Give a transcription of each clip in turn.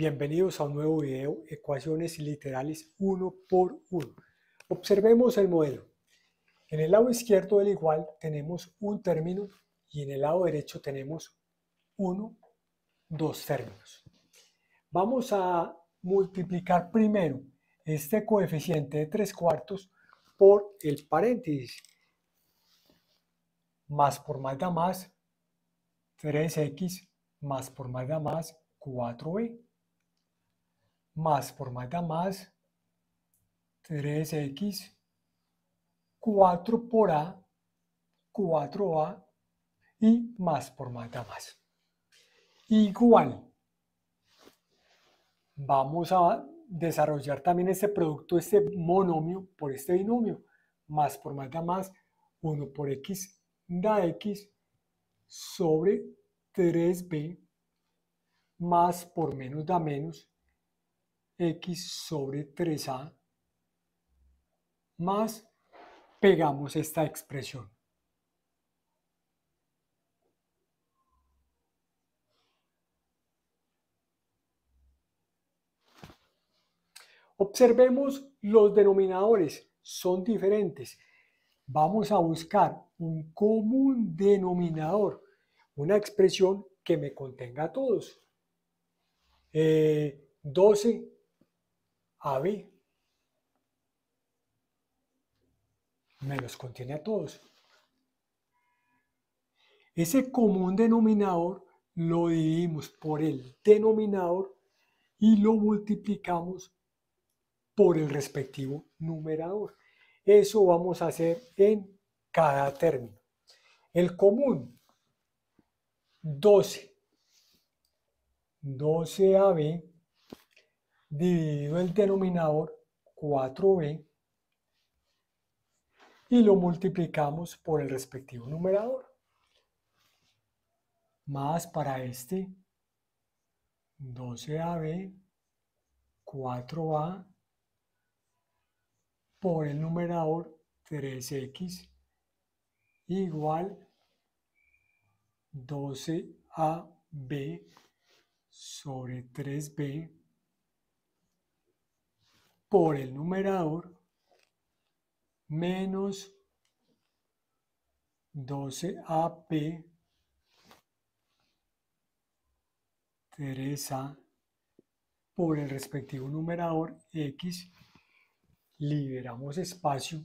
Bienvenidos a un nuevo video, ecuaciones literales uno por uno. Observemos el modelo. En el lado izquierdo del igual tenemos un término y en el lado derecho tenemos uno, dos términos. Vamos a multiplicar primero este coeficiente de tres cuartos por el paréntesis. Más por más da más 3x más por más da más 4b más por más da más, 3x, 4 por a, 4a y más por más da más. Igual, vamos a desarrollar también este producto, este monomio por este binomio, más por más da más, 1 por x da x sobre 3b más por menos da menos x sobre 3a más pegamos esta expresión. Observemos los denominadores, son diferentes. Vamos a buscar un común denominador, una expresión que me contenga a todos. 12 eh, AB me los contiene a todos. Ese común denominador lo dividimos por el denominador y lo multiplicamos por el respectivo numerador. Eso vamos a hacer en cada término. El común, 12. 12AB dividido el denominador 4b y lo multiplicamos por el respectivo numerador. Más para este 12ab, 4a por el numerador 3x igual 12ab sobre 3b por el numerador menos 12AP 3A por el respectivo numerador X, liberamos espacio.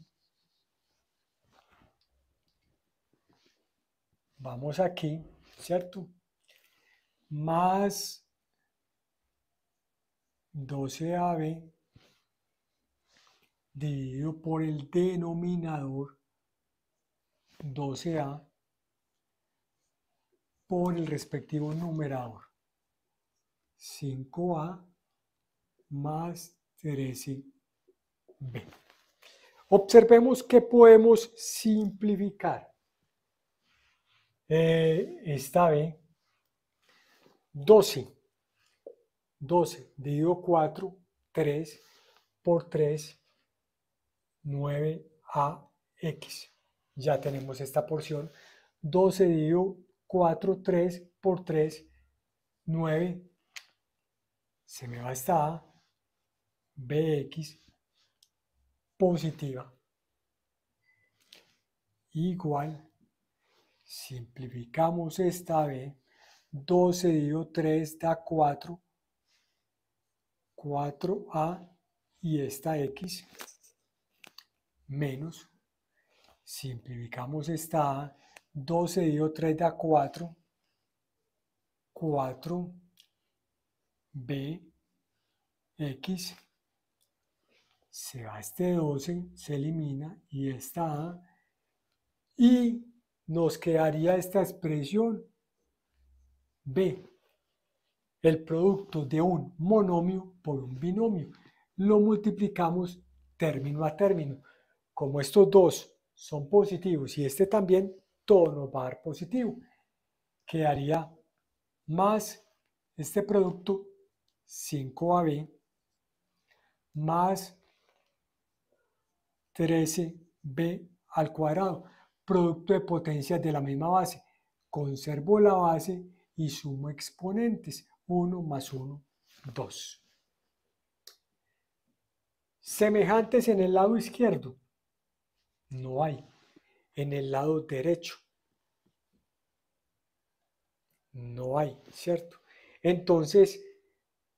Vamos aquí, ¿cierto? Más 12AB dividido por el denominador 12A por el respectivo numerador 5A más 13B. Observemos que podemos simplificar eh, esta B 12. 12 dividido 4, 3 por 3 9ax. Ya tenemos esta porción. 12 dividido 4, 3 por 3, 9. Se me va esta A, bx positiva. Igual, simplificamos esta B, 12 dividido 3 da 4, 4A y esta X menos, simplificamos esta A, 12 dividido 3 da 4, 4, bx se va este 12, se elimina y esta A, y nos quedaría esta expresión B, el producto de un monomio por un binomio. Lo multiplicamos término a término como estos dos son positivos y este también, todo nos va a dar positivo. Quedaría más este producto 5AB más 13B al cuadrado, producto de potencias de la misma base. Conservo la base y sumo exponentes. 1 más 1, 2. Semejantes en el lado izquierdo. No hay. En el lado derecho. No hay, ¿cierto? Entonces,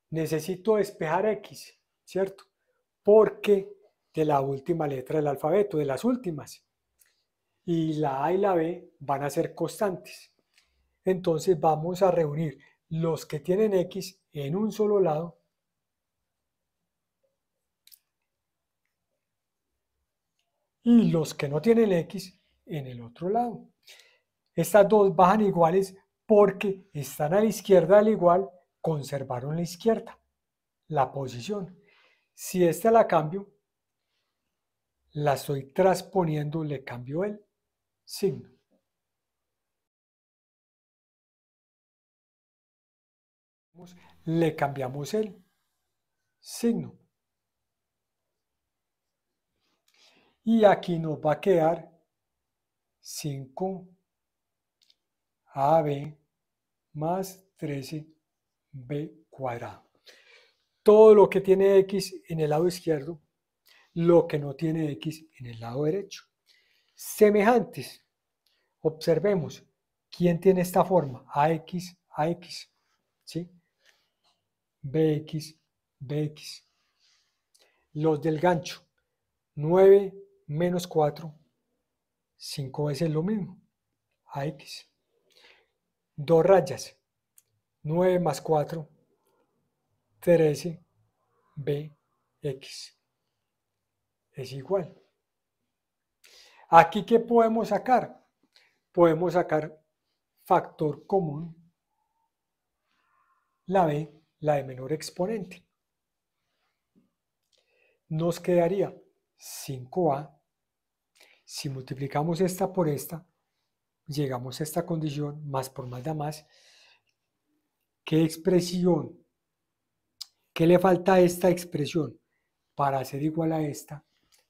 necesito despejar X, ¿cierto? Porque de la última letra del alfabeto, de las últimas. Y la A y la B van a ser constantes. Entonces vamos a reunir los que tienen X en un solo lado y los que no tienen X en el otro lado. Estas dos bajan iguales porque están a la izquierda al igual, conservaron la izquierda, la posición. Si esta la cambio, la estoy transponiendo, le cambio el signo. Le cambiamos el signo. Y aquí nos va a quedar 5ab más 13b cuadrado. Todo lo que tiene x en el lado izquierdo, lo que no tiene x en el lado derecho. Semejantes. Observemos, ¿quién tiene esta forma? AX, AX, ¿sí? BX, BX. Los del gancho, 9, menos 4, 5 veces lo mismo, a x. Dos rayas, 9 más 4, 13, bx. Es igual. Aquí, ¿qué podemos sacar? Podemos sacar factor común, la b, la de menor exponente. Nos quedaría 5a si multiplicamos esta por esta, llegamos a esta condición, más por más da más. ¿Qué expresión? ¿Qué le falta a esta expresión para ser igual a esta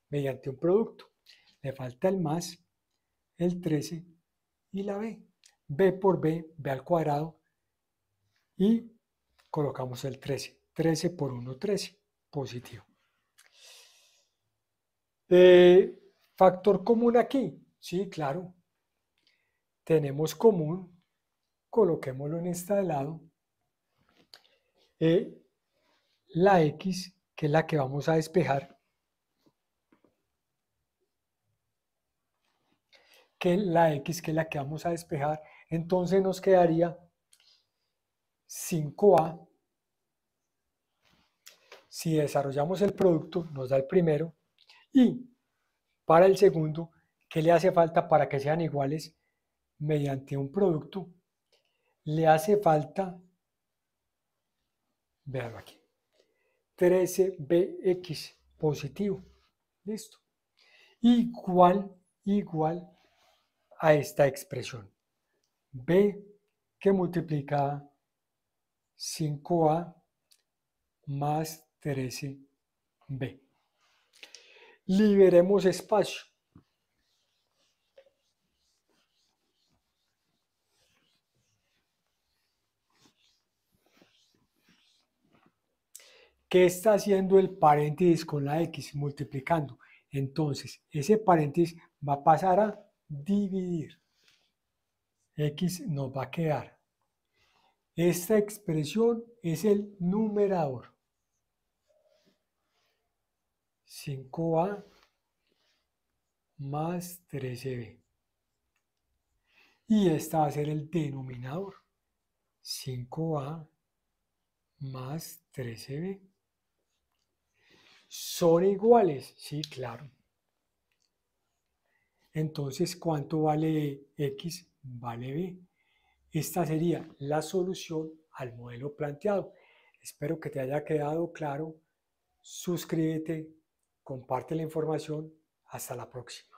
mediante un producto? Le falta el más, el 13 y la b. b por b, b al cuadrado y colocamos el 13. 13 por 1, 13, positivo. Eh, Factor común aquí. Sí, claro. Tenemos común. Coloquémoslo en de lado. Eh, la X, que es la que vamos a despejar. que la X, que es la que vamos a despejar, entonces nos quedaría 5A. Si desarrollamos el producto, nos da el primero. Y para el segundo, ¿qué le hace falta para que sean iguales mediante un producto? Le hace falta, veanlo aquí, 13bx positivo. Listo. Igual, igual a esta expresión. B que multiplica 5A más 13B liberemos espacio. ¿Qué está haciendo el paréntesis con la X? Multiplicando. Entonces, ese paréntesis va a pasar a dividir. X nos va a quedar. Esta expresión es el numerador. 5A más 13B. E y esta va a ser el denominador. 5A más 13B. E ¿Son iguales? Sí, claro. Entonces, ¿cuánto vale X? Vale B. Esta sería la solución al modelo planteado. Espero que te haya quedado claro. Suscríbete, comparte la información. Hasta la próxima.